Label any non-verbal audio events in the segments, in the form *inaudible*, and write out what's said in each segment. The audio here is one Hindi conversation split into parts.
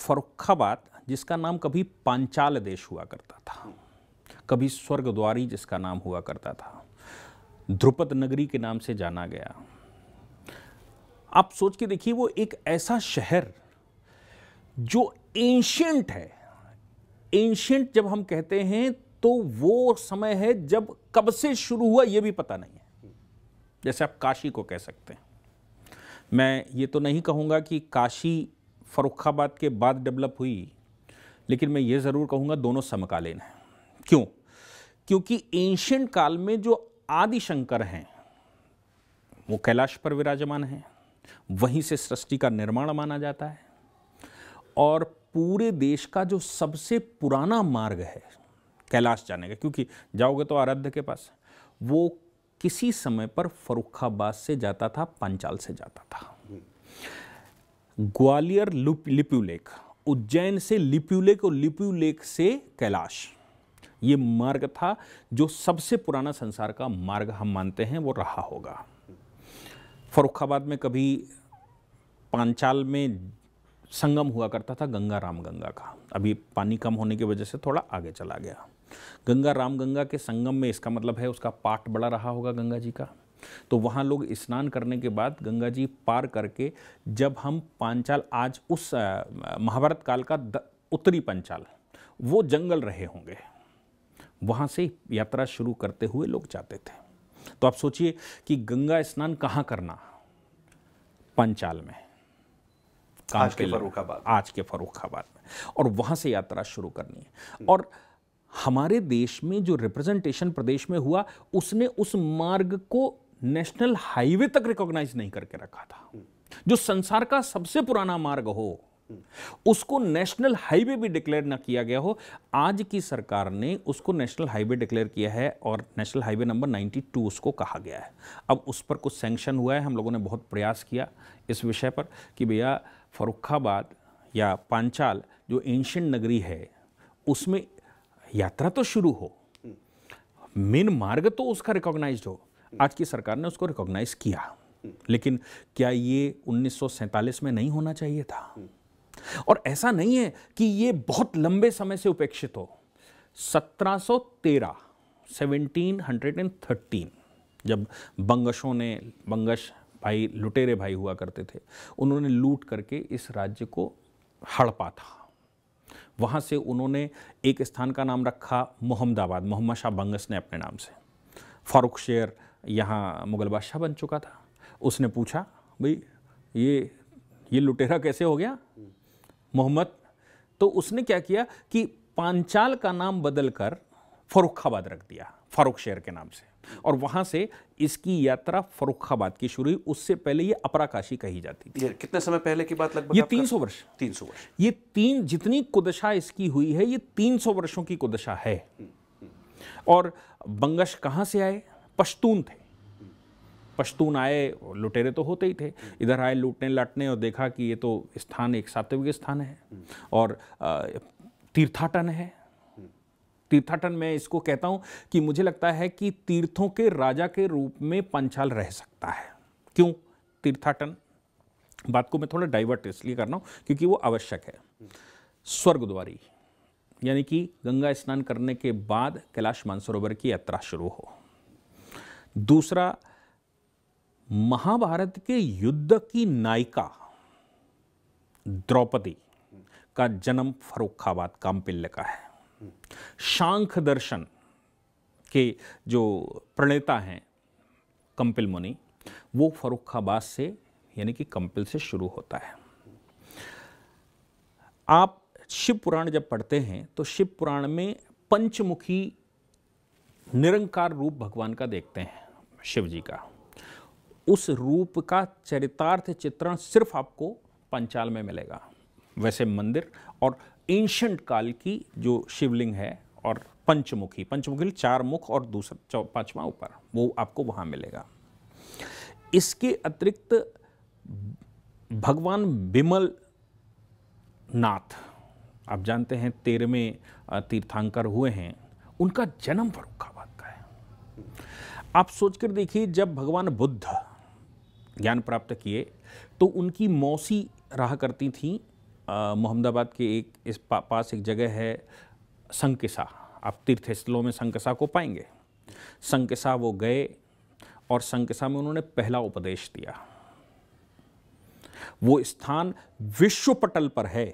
फरुखाबाद जिसका नाम कभी पांचाल देश हुआ करता था कभी द्वारी जिसका नाम हुआ करता था ध्रुपद नगरी के नाम से जाना गया आप सोच के देखिए वो एक ऐसा शहर जो एंशियंट है एंशियंट जब हम कहते हैं तो वो समय है जब कब से शुरू हुआ ये भी पता नहीं है जैसे आप काशी को कह सकते हैं मैं ये तो नहीं कहूँगा कि काशी फ़रुखाबाद के बाद डेवलप हुई लेकिन मैं ये ज़रूर कहूँगा दोनों समकालीन हैं क्यों क्योंकि एंशियंट काल में जो आदि शंकर हैं वो कैलाश पर विराजमान हैं वहीं से सृष्टि का निर्माण माना जाता है और पूरे देश का जो सबसे पुराना मार्ग है कैलाश जाने का क्योंकि जाओगे तो आराध्य के पास वो किसी समय पर फरुखाबाद से जाता था पंचाल से जाता था ग्वालियर लिपू उज्जैन से लिपू और लिपू से कैलाश ये मार्ग था जो सबसे पुराना संसार का मार्ग हम मानते हैं वो रहा होगा फरुखाबाद में कभी पांचाल में संगम हुआ करता था गंगा राम गंगा का अभी पानी कम होने की वजह से थोड़ा आगे चला गया गंगा राम गंगा के संगम में इसका मतलब है उसका पाठ बड़ा रहा होगा गंगा जी का तो वहाँ लोग स्नान करने के बाद गंगा जी पार करके जब हम पांचाल आज उस महाभारत काल का उत्तरी पंचाल वो जंगल रहे होंगे वहाँ से यात्रा शुरू करते हुए लोग जाते थे तो आप सोचिए कि गंगा स्नान कहाँ करना पंचाल में आज के फरुखाबाद आज के फरुखाबाद में और वहाँ से यात्रा शुरू करनी है और हमारे देश में जो रिप्रेजेंटेशन प्रदेश में हुआ उसने उस मार्ग को नेशनल हाईवे तक रिकॉग्नाइज नहीं करके रखा था जो संसार का सबसे पुराना मार्ग हो उसको नेशनल हाईवे भी डिक्लेयर ना किया गया हो आज की सरकार ने उसको नेशनल हाईवे डिक्लेयर किया है और नेशनल हाईवे नंबर 92 उसको कहा गया है अब उस पर कुछ सेंक्शन हुआ है हम लोगों ने बहुत प्रयास किया इस विषय पर कि भैया फरुखाबाद या पांचाल जो एंशंट नगरी है उसमें यात्रा तो शुरू हो मेन मार्ग तो उसका रिकॉग्नाइज हो आज की सरकार ने उसको रिकॉग्नाइज किया लेकिन क्या ये उन्नीस में नहीं होना चाहिए था और ऐसा नहीं है कि ये बहुत लंबे समय से उपेक्षित हो 1713 1713 जब बंगशों ने बंगश भाई लुटेरे भाई हुआ करते थे उन्होंने लूट करके इस राज्य को हड़पा था वहाँ से उन्होंने एक स्थान का नाम रखा मोहम्मदाबाद मोहम्मद शाह बंगस ने अपने नाम से फारूक शेर यहाँ मुग़ल बादशाह बन चुका था उसने पूछा भाई ये ये लुटेरा कैसे हो गया मोहम्मद तो उसने क्या किया कि पांचाल का नाम बदलकर फरुखाबाद रख दिया फारूक शहर के नाम से और वहाँ से इसकी यात्रा फरुखाबाद की शुरू हुई उससे पहले ये अपराकाशी कही जाती थी कितने समय पहले की बात लगभग ये तीन सौ वर्ष तीन सौ वर्ष ये तीन जितनी कुदशा इसकी हुई है ये तीन सौ वर्षों की कुदशा है और बंगश कहाँ से आए पश्तून थे पश्तून आए लुटेरे तो होते ही थे इधर आए लूटने लाटने और देखा कि ये तो स्थान एक सात्विक स्थान है और तीर्थाटन है तीर्थाटन में इसको कहता हूँ कि मुझे लगता है कि तीर्थों के राजा के रूप में पंचाल रह सकता है क्यों तीर्थाटन बात को मैं थोड़ा डाइवर्ट इसलिए कर रहा हूँ क्योंकि वो आवश्यक है द्वारी यानी कि गंगा स्नान करने के बाद कैलाश मानसरोवर की यात्रा शुरू हो दूसरा महाभारत के युद्ध की नायिका द्रौपदी का जन्म फरुखाबाद कामपिल्ल का है शांख दर्शन के जो प्रणेता हैं कंपिल मुनि वो फरुखाबाद से यानी कि कंपिल से शुरू होता है आप शिव पुराण जब पढ़ते हैं तो शिव पुराण में पंचमुखी निरंकार रूप भगवान का देखते हैं शिव जी का उस रूप का चरितार्थ चित्रण सिर्फ आपको पंचाल में मिलेगा वैसे मंदिर और एंशंट काल की जो शिवलिंग है और पंचमुखी पंचमुखी चार मुख और दूसरा पांचवा ऊपर वो आपको वहाँ मिलेगा इसके अतिरिक्त भगवान बिमल नाथ आप जानते हैं तेरहवें तीर्थांकर हुए हैं उनका जन्म फरुखा आप सोचकर देखिए जब भगवान बुद्ध ज्ञान प्राप्त किए तो उनकी मौसी रहा करती थी मोहम्मदाबाद के एक इस पा, पास एक जगह है संकसा आप तीर्थ स्थलों में संकसा को पाएंगे संकसा वो गए और संकसा में उन्होंने पहला उपदेश दिया वो स्थान विश्व पटल पर है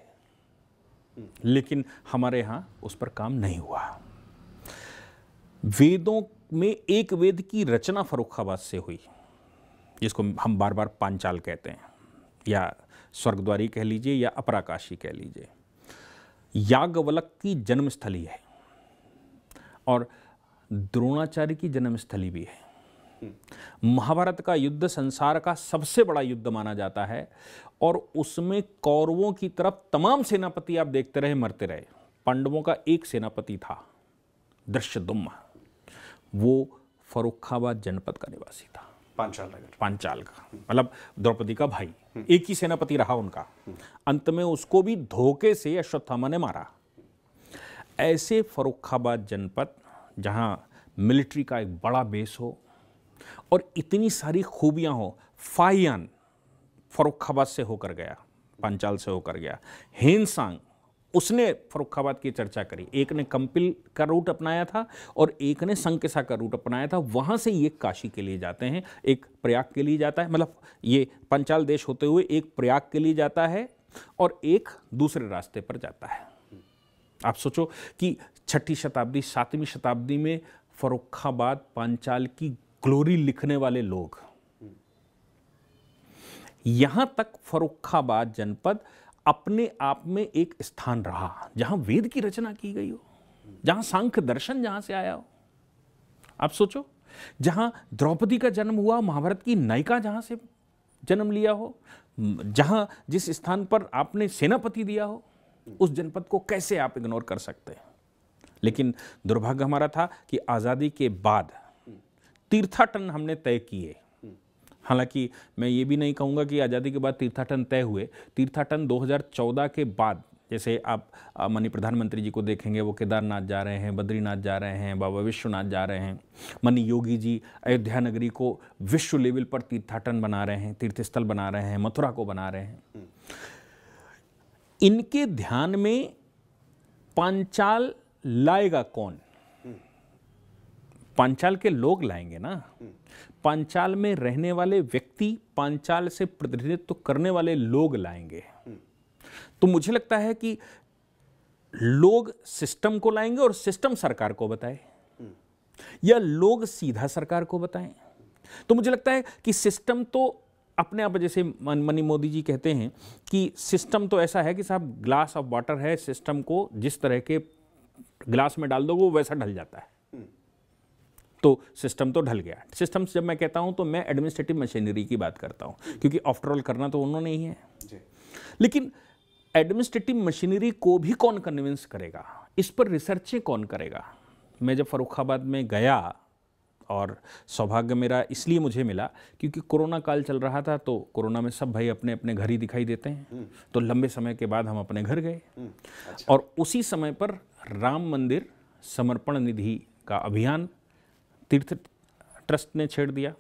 लेकिन हमारे यहाँ उस पर काम नहीं हुआ वेदों में एक वेद की रचना फरुखाबाद से हुई जिसको हम बार बार पांचाल कहते हैं या स्वर्गद्वारी कह लीजिए या अपराकाशी कह लीजिए यागवलक की जन्मस्थली है और द्रोणाचार्य की जन्मस्थली भी है महाभारत का युद्ध संसार का सबसे बड़ा युद्ध माना जाता है और उसमें कौरवों की तरफ तमाम सेनापति आप देखते रहे मरते रहे पांडवों का एक सेनापति था दृश्य दुम्मा वो फरुखाबाद जनपद का निवासी था पांचाल नगर पांचाल का मतलब द्रौपदी का भाई एक ही सेनापति रहा उनका अंत में उसको भी धोखे से अश्वत्थामा ने मारा ऐसे फरुखाबाद जनपद जहाँ मिलिट्री का एक बड़ा बेस हो और इतनी सारी खूबियां हो फाइयान फरुखाबाद से होकर गया पांचाल से होकर गया हेनसांग उसने फरुखाबाद की चर्चा करी एक ने कंपिल का रूट अपनाया था और एक ने संकिसा का रूट अपनाया था वहाँ से ये काशी के लिए जाते हैं एक प्रयाग के लिए जाता है मतलब ये पंचाल देश होते हुए एक प्रयाग के लिए जाता है और एक दूसरे रास्ते पर जाता है आप सोचो कि छठी शताब्दी सातवीं शताब्दी में फरुखाबाद पांचाल की ग्लोरी लिखने वाले लोग यहां तक फरुखाबाद जनपद अपने आप में एक स्थान रहा जहां वेद की रचना की गई हो जहां सांख्य दर्शन जहां से आया हो आप सोचो जहां द्रौपदी का जन्म हुआ महाभारत की नायिका जहां से जन्म लिया हो जहां जिस स्थान पर आपने सेनापति दिया हो उस जनपद को कैसे आप इग्नोर कर सकते हैं लेकिन दुर्भाग्य हमारा था कि आज़ादी के बाद तीर्थाटन हमने तय किए हालांकि मैं ये भी नहीं कहूँगा कि आज़ादी के बाद तीर्थाटन तय हुए तीर्थाटन 2014 के बाद जैसे आप माननीय प्रधानमंत्री जी को देखेंगे वो केदारनाथ जा रहे हैं बद्रीनाथ जा रहे हैं बाबा विश्वनाथ जा रहे हैं माननीय योगी जी अयोध्या नगरी को विश्व लेवल पर तीर्थाटन बना रहे हैं तीर्थस्थल बना रहे हैं मथुरा को बना रहे हैं इनके ध्यान में पांचाल लाएगा कौन पांचाल के लोग लाएंगे ना पांचाल में रहने वाले व्यक्ति पांचाल से प्रतिनिधित्व करने वाले लोग लाएंगे तो मुझे लगता है कि लोग सिस्टम को लाएंगे और सिस्टम सरकार को बताए या लोग सीधा सरकार को बताएं तो मुझे लगता है कि सिस्टम तो अपने आप जैसे मनी मोदी जी कहते हैं कि सिस्टम तो ऐसा है कि साहब ग्लास ऑफ वाटर है सिस्टम को जिस तरह के ग्लास में डाल दो वो वैसा ढल जाता है तो सिस्टम तो ढल गया सिस्टम जब मैं कहता हूं तो मैं एडमिनिस्ट्रेटिव मशीनरी की बात करता हूं क्योंकि ऑफ्टरऑल करना तो उन्होंने ही है लेकिन एडमिनिस्ट्रेटिव मशीनरी को भी कौन कन्विंस करेगा इस पर रिसर्चें कौन करेगा मैं जब फ़रुखाबाद में गया और सौभाग्य मेरा इसलिए मुझे मिला क्योंकि कोरोना काल चल रहा था तो कोरोना में सब भाई अपने अपने घर ही दिखाई देते हैं हम्म। तो लंबे समय के बाद हम अपने घर गए हम्म, अच्छा। और उसी समय पर राम मंदिर समर्पण निधि का अभियान तीर्थ ट्रस्ट ने छेड़ दिया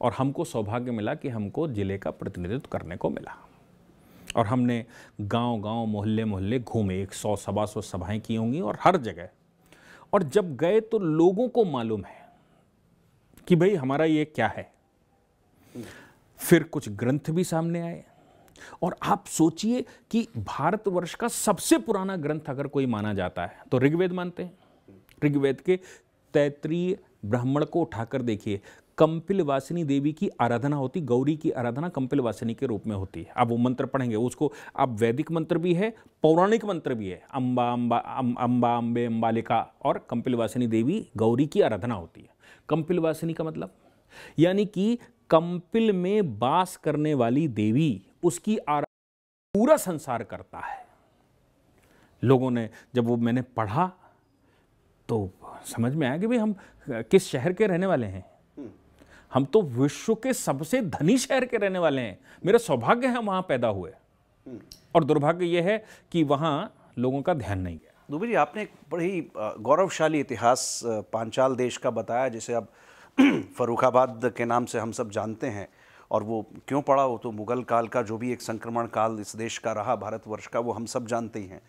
और हमको सौभाग्य मिला कि हमको ज़िले का प्रतिनिधित्व करने को मिला और हमने गांव गांव मोहल्ले मोहल्ले घूमे एक सौ सवा सौ सभाएँ की होंगी और हर जगह और जब गए तो लोगों को मालूम है कि भाई हमारा ये क्या है फिर कुछ ग्रंथ भी सामने आए और आप सोचिए कि भारतवर्ष का सबसे पुराना ग्रंथ अगर कोई माना जाता है तो ऋग्वेद मानते हैं ऋग्वेद के तैतरीय ब्राह्मण को उठाकर देखिए कंपिल वासिनी देवी की आराधना होती गौरी की आराधना कंपिल वासिनी के रूप में होती है आप वो मंत्र पढ़ेंगे उसको आप वैदिक मंत्र भी है पौराणिक मंत्र भी है अम्बा अम्बा अम्बा अं, अम्बे अम्बालिका और कंपिल वासिनी देवी गौरी की आराधना होती है कंपिल वासिनी का मतलब यानी कि कंपिल में बास करने वाली देवी उसकी आराधना पूरा संसार करता है लोगों ने जब वो मैंने पढ़ा तो समझ में आया कि भाई हम किस शहर के रहने वाले हैं हम्म। हम तो विश्व के सबसे धनी शहर के रहने वाले हैं मेरा सौभाग्य है वहाँ पैदा हुए हम्म। और दुर्भाग्य यह है कि वहाँ लोगों का ध्यान नहीं गया दुबी जी आपने एक बड़ी गौरवशाली इतिहास पांचाल देश का बताया जिसे अब *clears throat* फरुखाबाद के नाम से हम सब जानते हैं और वो क्यों पड़ा वो तो मुग़ल काल का जो भी एक संक्रमण काल इस देश का रहा भारतवर्ष का वो हम सब जानते ही हैं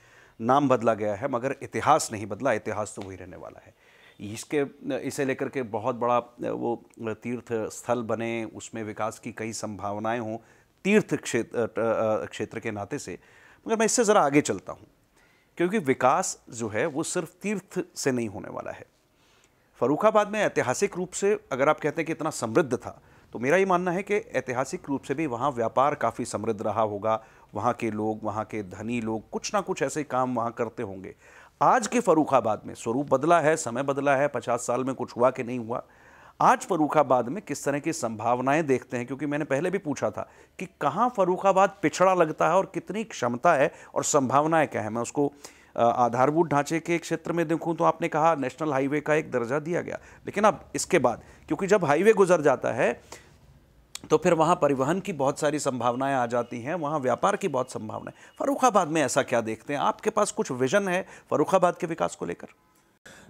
नाम बदला गया है मगर इतिहास नहीं बदला इतिहास तो वही रहने वाला है इसके इसे लेकर के बहुत बड़ा वो तीर्थ स्थल बने उसमें विकास की कई संभावनाएं हों तीर्थ क्षेत्र क्षेत्र के नाते से मगर मैं इससे ज़रा आगे चलता हूँ क्योंकि विकास जो है वो सिर्फ तीर्थ से नहीं होने वाला है फ़रूखाबाद में ऐतिहासिक रूप से अगर आप कहते हैं कि इतना समृद्ध था तो मेरा ये मानना है कि ऐतिहासिक रूप से भी वहाँ व्यापार काफ़ी समृद्ध रहा होगा वहाँ के लोग वहाँ के धनी लोग कुछ ना कुछ ऐसे काम वहाँ करते होंगे आज के फ़रूखाबाद में स्वरूप बदला है समय बदला है पचास साल में कुछ हुआ कि नहीं हुआ आज फरूखाबाद में किस तरह की संभावनाएं देखते हैं क्योंकि मैंने पहले भी पूछा था कि कहाँ फरूखाबाद पिछड़ा लगता है और कितनी क्षमता है और संभावनाएं क्या है मैं उसको आधारभूत ढांचे के क्षेत्र में देखूं तो आपने कहा नेशनल हाईवे का एक दर्जा दिया गया लेकिन अब इसके बाद क्योंकि जब हाईवे गुजर जाता है तो फिर वहाँ परिवहन की बहुत सारी संभावनाएं आ जाती हैं वहाँ व्यापार की बहुत संभावनाएं फरुखाबाद में ऐसा क्या देखते हैं आपके पास कुछ विजन है फरुखाबाद के विकास को लेकर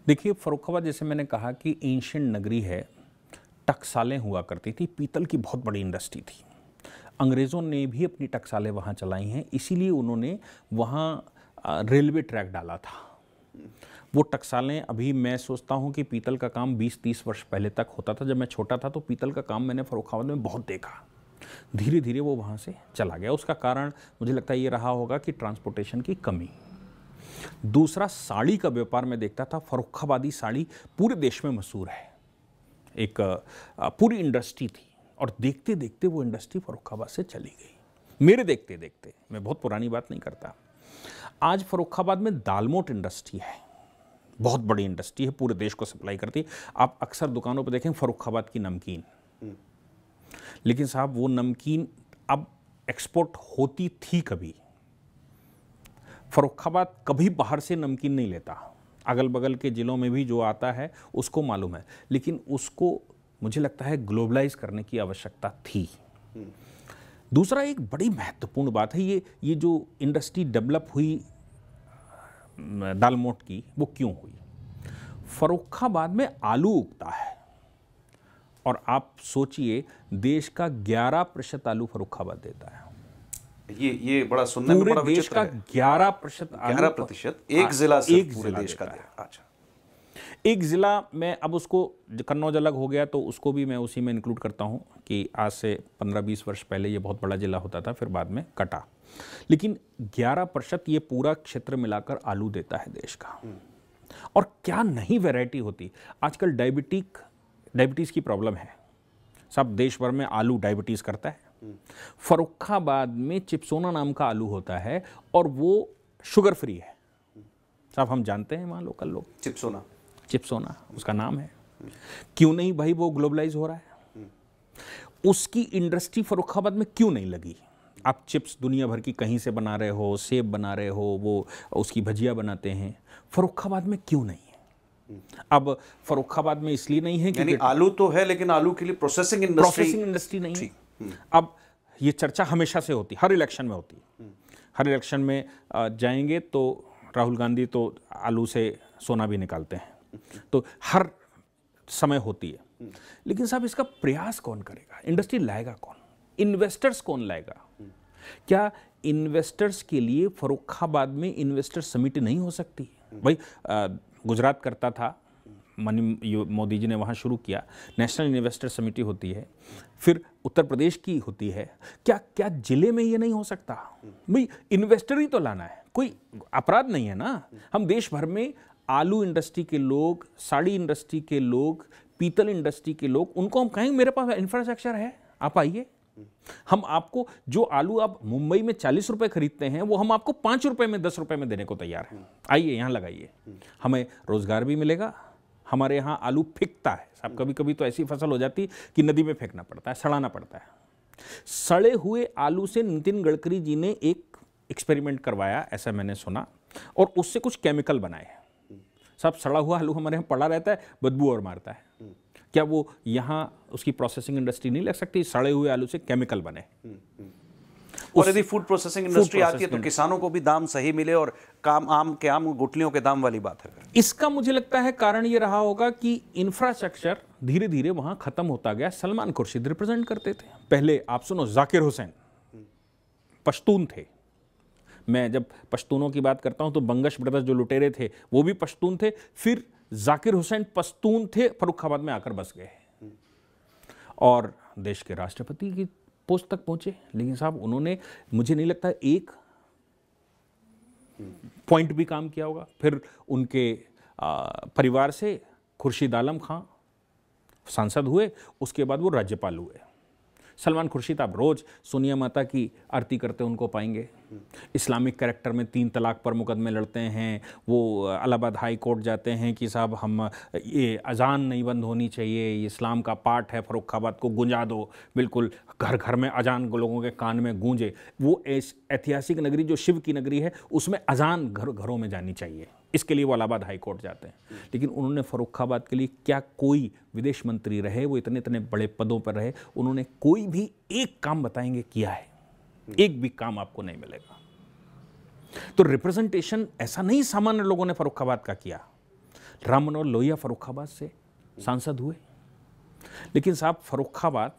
देखिए फरुखाबाद जैसे मैंने कहा कि एंशियंट नगरी है टकसालें हुआ करती थी पीतल की बहुत बड़ी इंडस्ट्री थी अंग्रेज़ों ने भी अपनी टकसालें वहाँ चलाई हैं इसीलिए उन्होंने वहाँ रेलवे ट्रैक डाला था वो टकसालें अभी मैं सोचता हूँ कि पीतल का काम 20-30 वर्ष पहले तक होता था जब मैं छोटा था तो पीतल का काम मैंने फरुखाबाद में बहुत देखा धीरे धीरे वो वहाँ से चला गया उसका कारण मुझे लगता है ये रहा होगा कि ट्रांसपोर्टेशन की कमी दूसरा साड़ी का व्यापार मैं देखता था फरुखाबादी साड़ी पूरे देश में मशहूर है एक पूरी इंडस्ट्री थी और देखते देखते वो इंडस्ट्री फरुखाबाद से चली गई मेरे देखते देखते मैं बहुत पुरानी बात नहीं करता आज फरुखाबाद में दालमोट इंडस्ट्री है बहुत बड़ी इंडस्ट्री है पूरे देश को सप्लाई करती है आप अक्सर दुकानों पर देखें फरुखाबाद की नमकीन हम्म। लेकिन साहब वो नमकीन अब एक्सपोर्ट होती थी कभी फरुखाबाद कभी बाहर से नमकीन नहीं लेता अगल बगल के ज़िलों में भी जो आता है उसको मालूम है लेकिन उसको मुझे लगता है ग्लोबलाइज करने की आवश्यकता थी हम्म। दूसरा एक बड़ी महत्वपूर्ण बात है ये ये जो इंडस्ट्री डेवलप हुई दालमोट की वो क्यों हुई फरुखाबाद में आलू उगता है और आप सोचिए देश का 11 प्रतिशत आलू फरुखाबाद देता है ये ये बड़ा सुनने में बड़ा देश का ग्यारह प्रतिशत ग्यारह प्रतिशत एक हाँ, जिला से एक पूरे देश का अच्छा एक ज़िला में अब उसको कन्नौज अलग हो गया तो उसको भी मैं उसी में इंक्लूड करता हूँ कि आज से 15-20 वर्ष पहले ये बहुत बड़ा ज़िला होता था फिर बाद में कटा लेकिन 11 प्रतिशत ये पूरा क्षेत्र मिलाकर आलू देता है देश का और क्या नहीं वैरायटी होती आजकल डायबिटिक डायबिटीज़ की प्रॉब्लम है सब देश भर में आलू डायबिटीज़ करता है फरुखाबाद में चिप्सोना नाम का आलू होता है और वो शुगर फ्री है सब हम जानते हैं वहाँ लोकल लोग चिप्सोना चिप्सोना उसका नाम है क्यों नहीं भाई वो ग्लोबलाइज हो रहा है हम्म। उसकी इंडस्ट्री फरुखाबाद में क्यों नहीं लगी आप चिप्स दुनिया भर की कहीं से बना रहे हो सेब बना रहे हो वो उसकी भजिया बनाते हैं फरुखाबाद में क्यों नहीं अब फरुखाबाद में इसलिए नहीं है कि आलू तो है लेकिन आलू के लिए प्रोसेसिंग इंडस्ट्री प्रोसेसिंग इंडस्ट्री नहीं है हम्म। अब ये चर्चा हमेशा से होती हर इलेक्शन में होती हम्म। हर इलेक्शन में जाएंगे तो राहुल गांधी तो आलू से सोना भी निकालते हैं हम्म। तो हर समय होती है लेकिन साहब इसका प्रयास कौन करेगा इंडस्ट्री लाएगा कौन इन्वेस्टर्स कौन लाएगा क्या इन्वेस्टर्स के लिए फरुखाबाद में इन्वेस्टर समिट नहीं हो सकती भाई गुजरात करता था मनी मोदी जी ने वहाँ शुरू किया नेशनल इन्वेस्टर समिटी होती है फिर उत्तर प्रदेश की होती है क्या क्या ज़िले में ये नहीं हो सकता भाई इन्वेस्टर ही तो लाना है कोई अपराध नहीं है ना हम देश भर में आलू इंडस्ट्री के लोग साड़ी इंडस्ट्री के लोग पीतल इंडस्ट्री के लोग उनको हम कहेंगे मेरे पास इंफ्रास्ट्रक्चर है आप आइए हम आपको जो आलू आप मुंबई में चालीस रुपए खरीदते हैं वो हम आपको पांच रुपए में दस रुपए में देने को तैयार हैं आइए यहां लगाइए हमें रोजगार भी मिलेगा हमारे यहां आलू फेंकता है साहब कभी कभी तो ऐसी फसल हो जाती कि नदी में फेंकना पड़ता है सड़ाना पड़ता है सड़े हुए आलू से नितिन गडकरी जी ने एक एक्सपेरिमेंट करवाया ऐसा मैंने सुना और उससे कुछ केमिकल बनाए साहब सड़ा हुआ आलू हमारे यहाँ पड़ा रहता है बदबू और मारता है क्या वो यहाँ उसकी प्रोसेसिंग इंडस्ट्री नहीं लग सकती सड़े हुए आलू से केमिकल बने और यदि फूड प्रोसेसिंग इंडस्ट्री आती है तो किसानों को भी दाम सही मिले और काम आम के आम गुटलियों के दाम वाली बात है इसका मुझे लगता है कारण ये रहा होगा कि इंफ्रास्ट्रक्चर धीरे धीरे वहां खत्म होता गया सलमान खुर्शीद रिप्रेजेंट करते थे पहले आप सुनो जाकिर हुसैन पश्तून थे मैं जब पश्तूनों की बात करता हूं तो बंगश ब्रदर्स जो लुटेरे थे वो भी पश्तून थे फिर जाकिर हुसैन पस्तून थे फरुखाबाद में आकर बस गए और देश के राष्ट्रपति की पोस्ट तक पहुंचे लेकिन साहब उन्होंने मुझे नहीं लगता एक पॉइंट भी काम किया होगा फिर उनके आ, परिवार से खुर्शीद आलम खां सांसद हुए उसके बाद वो राज्यपाल हुए सलमान खुर्शीद आप रोज़ सोनिया माता की आरती करते उनको पाएंगे इस्लामिक करेक्टर में तीन तलाक पर मुकदमे लड़ते हैं वो अलाहाबाद हाई कोर्ट जाते हैं कि साहब हम ये अजान नहीं बंद होनी चाहिए ये इस्लाम का पार्ट है फ़रुखाबाद को गुंजा दो बिल्कुल घर घर में अजान लोगों के कान में गूंजे वो ऐतिहासिक नगरी जो शिव की नगरी है उसमें अजान घर घरों में जानी चाहिए इसके लिए वो अलाहाबाद हाई कोर्ट जाते हैं लेकिन उन्होंने फ़रुखाबाद के लिए क्या कोई विदेश मंत्री रहे वो इतने इतने बड़े पदों पर रहे उन्होंने कोई भी एक काम बताएंगे किया है एक भी काम आपको नहीं मिलेगा तो रिप्रेजेंटेशन ऐसा नहीं सामान्य लोगों ने फरुखाबाद का किया राम मनोहर लोहिया फरुखाबाद से सांसद हुए लेकिन साहब फरुखाबाद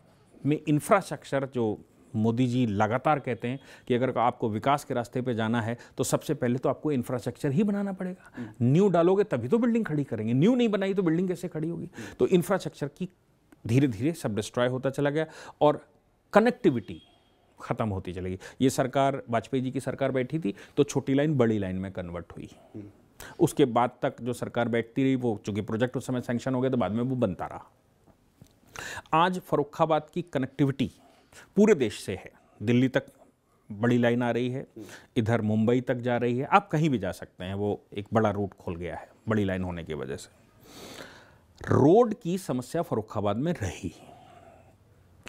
में इंफ्रास्ट्रक्चर जो मोदी जी लगातार कहते हैं कि अगर आपको विकास के रास्ते पे जाना है तो सबसे पहले तो आपको इंफ्रास्ट्रक्चर ही बनाना पड़ेगा न्यू डालोगे तभी तो बिल्डिंग खड़ी करेंगे न्यू नहीं बनाई तो बिल्डिंग कैसे खड़ी होगी तो इंफ्रास्ट्रक्चर की धीरे धीरे सब डिस्ट्रॉय होता चला गया और कनेक्टिविटी ख़त्म होती चलेगी ये सरकार वाजपेयी जी की सरकार बैठी थी तो छोटी लाइन बड़ी लाइन में कन्वर्ट हुई उसके बाद तक जो सरकार बैठती रही वो चूँकि प्रोजेक्ट उस समय सैंक्शन हो गया तो बाद में वो बनता रहा आज फरुखाबाद की कनेक्टिविटी पूरे देश से है दिल्ली तक बड़ी लाइन आ रही है इधर मुंबई तक जा रही है आप कहीं भी जा सकते हैं वो एक बड़ा रूट खोल गया है बड़ी लाइन होने की वजह से रोड की समस्या फरुखाबाद में रही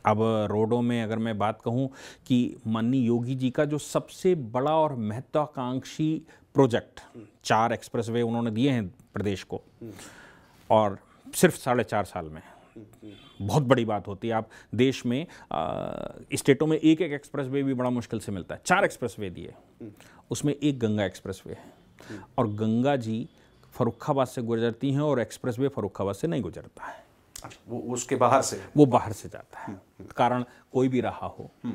अब रोडों में अगर मैं बात कहूं कि माननीय योगी जी का जो सबसे बड़ा और महत्वाकांक्षी प्रोजेक्ट चार एक्सप्रेसवे उन्होंने दिए हैं प्रदेश को और सिर्फ साढ़े चार साल में बहुत बड़ी बात होती है आप देश में स्टेटों में एक एक एक्सप्रेसवे भी बड़ा मुश्किल से मिलता है चार एक्सप्रेसवे दिए उसमें एक गंगा एक्सप्रेसवे है और गंगा जी फरुखाबाद से गुजरती हैं और एक्सप्रेसवे फरुखाबाद से नहीं गुजरता है वो उसके बाहर से वो बाहर से जाता है हम्म। कारण कोई भी रहा हो हम्म।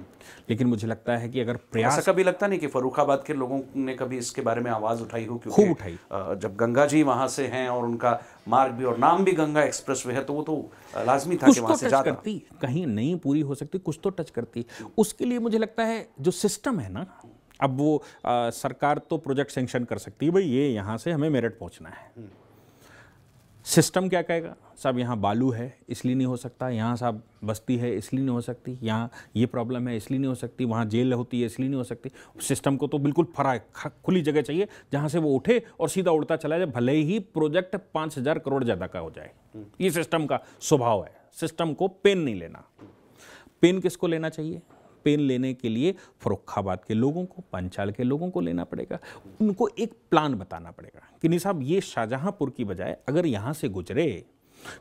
लेकिन मुझे लगता है कि अगर प्रयास ऐसा कभी लगता नहीं कि फरुखाबाद के लोगों ने कभी इसके बारे में आवाज उठाई हो क्योंकि खूब उठाई जब गंगा जी वहां से हैं और उनका मार्ग भी और नाम भी गंगा एक्सप्रेस वे है तो वो तो लाजमी था कि वहां तो से जाता करती कहीं नहीं पूरी हो सकती कुछ तो टच करती उसके लिए मुझे लगता है जो सिस्टम है ना अब वो सरकार तो प्रोजेक्ट सेंक्शन कर सकती है भाई ये यहाँ से हमें मेरठ पहुँचना है हम्म। सिस्टम क्या कहेगा साहब यहाँ बालू है इसलिए नहीं हो सकता यहाँ साहब बस्ती है इसलिए नहीं हो सकती यहाँ ये प्रॉब्लम है इसलिए नहीं हो सकती वहाँ जेल होती है इसलिए नहीं हो सकती सिस्टम को तो बिल्कुल फरा खुली जगह चाहिए जहाँ से वो उठे और सीधा उड़ता चला जाए भले ही प्रोजेक्ट पाँच हज़ार करोड़ ज़्यादा का हो जाए ये सिस्टम का स्वभाव है सिस्टम को पेन नहीं लेना पेन किसको लेना चाहिए पेन लेने के लिए फरुखाबाद के लोगों को पंचाल के लोगों को लेना पड़ेगा उनको एक प्लान बताना पड़ेगा कि नहीं साहब ये शाहजहाँपुर की बजाय अगर यहाँ से गुजरे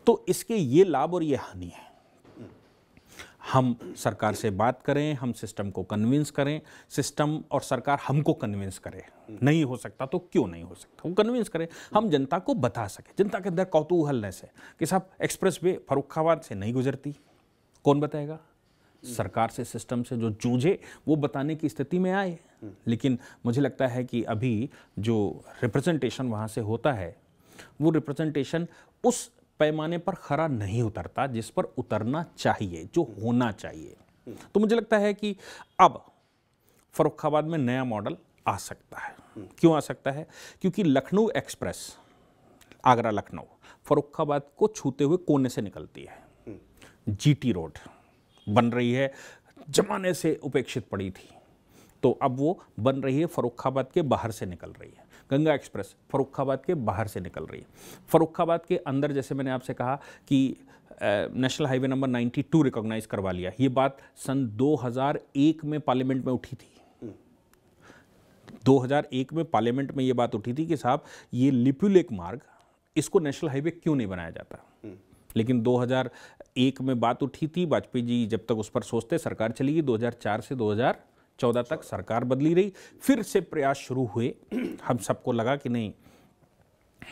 तो इसके ये लाभ और ये हानि है हम सरकार से बात करें हम सिस्टम को कन्विंस करें सिस्टम और सरकार हमको कन्विंस करे नहीं हो सकता तो क्यों नहीं हो सकता वो कन्विंस करें हम जनता को बता सकें जनता के अंदर कौतूहलनेस से कि साहब एक्सप्रेस वे फरुखाबाद से नहीं गुजरती कौन बताएगा सरकार से सिस्टम से जो जूझे वो बताने की स्थिति में आए लेकिन मुझे लगता है कि अभी जो रिप्रेजेंटेशन वहाँ से होता है वो रिप्रेजेंटेशन उस पैमाने पर खरा नहीं उतरता जिस पर उतरना चाहिए जो होना चाहिए तो मुझे लगता है कि अब फरुखाबाद में नया मॉडल आ सकता है क्यों आ सकता है क्योंकि लखनऊ एक्सप्रेस आगरा लखनऊ फरुखाबाद को छूते हुए कोने से निकलती है जीटी हम्म। रोड बन रही है जमाने से उपेक्षित पड़ी थी तो अब वो बन रही है फरुखाबाद के बाहर से निकल रही है गंगा एक्सप्रेस फरुखाबाद के बाहर से निकल रही है फरुखाबाद के अंदर जैसे मैंने आपसे कहा कि नेशनल हाईवे नंबर 92 रिकॉग्नाइज करवा लिया ये बात सन 2001 में पार्लियामेंट में उठी थी 2001 में पार्लियामेंट में ये बात उठी थी कि साहब ये लिप्यूलेक मार्ग इसको नेशनल हाईवे क्यों नहीं बनाया जाता लेकिन 2001 में बात उठी थी वाजपेयी जी जब तक उस पर सोचते सरकार चली गई 2004 से 2014 तक सरकार बदली रही फिर से प्रयास शुरू हुए *clears throat* हम सबको लगा कि नहीं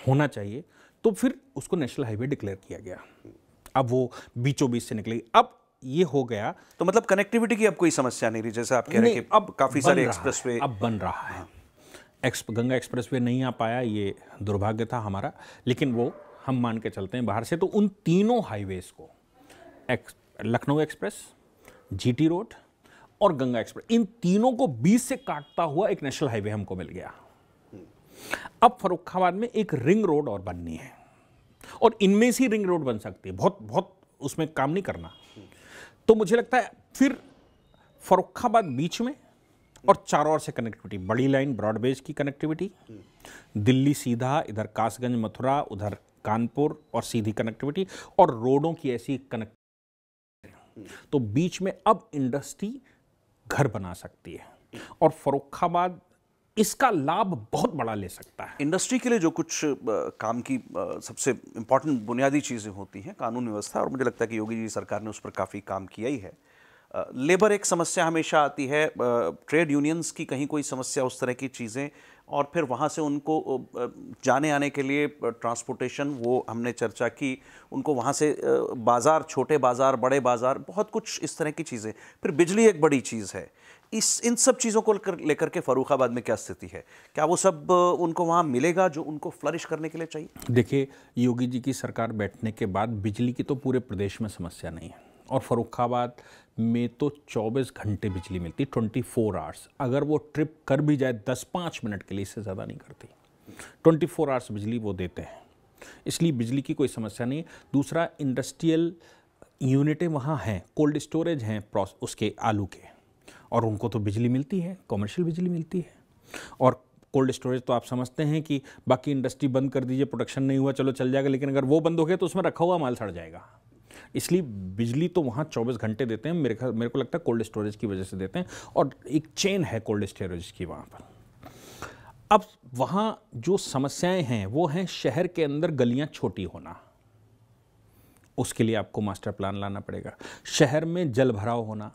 होना चाहिए तो फिर उसको नेशनल हाईवे डिक्लेयर किया गया अब वो बीचों बीच से निकली अब ये हो गया तो मतलब कनेक्टिविटी की अब कोई समस्या नहीं रही जैसे आप कह रहे हैं अब काफ़ी सारे एक्सप्रेस वे अब बन रहा है हाँ। एक्स गंगा एक्सप्रेस वे नहीं आ पाया ये दुर्भाग्य था हमारा लेकिन वो हम मान के चलते हैं बाहर से तो उन तीनों हाईवेज़ को एक्स लखनऊ एक्सप्रेस जीटी रोड और गंगा एक्सप्रेस इन तीनों को बीच से काटता हुआ एक नेशनल हाईवे हमको मिल गया अब फरुखाबाद में एक रिंग रोड और बननी है और इनमें से रिंग रोड बन सकती है बहुत बहुत उसमें काम नहीं करना तो मुझे लगता है फिर फरुखाबाद बीच में और चारों ओर से कनेक्टिविटी बड़ी लाइन ब्रॉडबेज की कनेक्टिविटी दिल्ली सीधा इधर कासगंज मथुरा उधर कानपुर और सीधी कनेक्टिविटी और रोडों की ऐसी कनेक्टिविटी तो बीच में अब इंडस्ट्री घर बना सकती है और फरुखाबाद इसका लाभ बहुत बड़ा ले सकता है इंडस्ट्री के लिए जो कुछ काम की सबसे इंपॉर्टेंट बुनियादी चीज़ें होती हैं कानून व्यवस्था और मुझे लगता है कि योगी जी सरकार ने उस पर काफ़ी काम किया ही है लेबर एक समस्या हमेशा आती है ट्रेड यूनियंस की कहीं कोई समस्या उस तरह की चीज़ें और फिर वहाँ से उनको जाने आने के लिए ट्रांसपोर्टेशन वो हमने चर्चा की उनको वहाँ से बाज़ार छोटे बाज़ार बड़े बाज़ार बहुत कुछ इस तरह की चीज़ें फिर बिजली एक बड़ी चीज़ है इस इन सब चीज़ों को लेकर के फ़रूखाबाद में क्या स्थिति है क्या वो सब उनको वहाँ मिलेगा जो उनको फ्लरिश करने के लिए चाहिए देखिए योगी जी की सरकार बैठने के बाद बिजली की तो पूरे प्रदेश में समस्या नहीं है और फरुखाबाद में तो 24 घंटे बिजली मिलती 24 फोर आवर्स अगर वो ट्रिप कर भी जाए 10-5 मिनट के लिए इससे ज़्यादा नहीं करती 24 फोर आवर्स बिजली वो देते हैं इसलिए बिजली की कोई समस्या नहीं दूसरा इंडस्ट्रियल यूनिटें वहाँ हैं कोल्ड स्टोरेज हैं उसके आलू के और उनको तो बिजली मिलती है कॉमर्शियल बिजली मिलती है और कोल्ड स्टोरेज तो आप समझते हैं कि बाकी इंडस्ट्री बंद कर दीजिए प्रोडक्शन नहीं हुआ चलो चल जाएगा लेकिन अगर वो बंद हो गया तो उसमें रखा हुआ माल सड़ जाएगा इसलिए बिजली तो वहाँ चौबीस घंटे देते हैं मेरे मेरे को लगता है कोल्ड स्टोरेज की वजह से देते हैं और एक चेन है कोल्ड स्टोरेज की वहाँ पर अब वहाँ जो समस्याएं हैं वो हैं शहर के अंदर गलियाँ छोटी होना उसके लिए आपको मास्टर प्लान लाना पड़ेगा शहर में जल भराव होना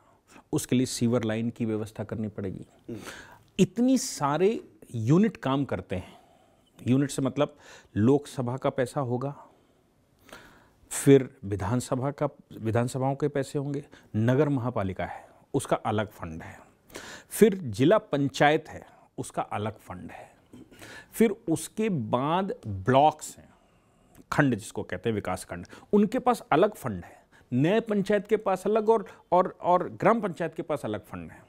उसके लिए सीवर लाइन की व्यवस्था करनी पड़ेगी इतनी सारे यूनिट काम करते हैं यूनिट से मतलब लोकसभा का पैसा होगा फिर विधानसभा का विधानसभाओं के पैसे होंगे नगर महापालिका है उसका अलग फंड है फिर जिला पंचायत है उसका अलग फंड है फिर उसके बाद ब्लॉक्स हैं खंड जिसको कहते हैं विकास खंड उनके पास अलग फंड है नए पंचायत के पास अलग और और और ग्राम पंचायत के पास अलग फंड है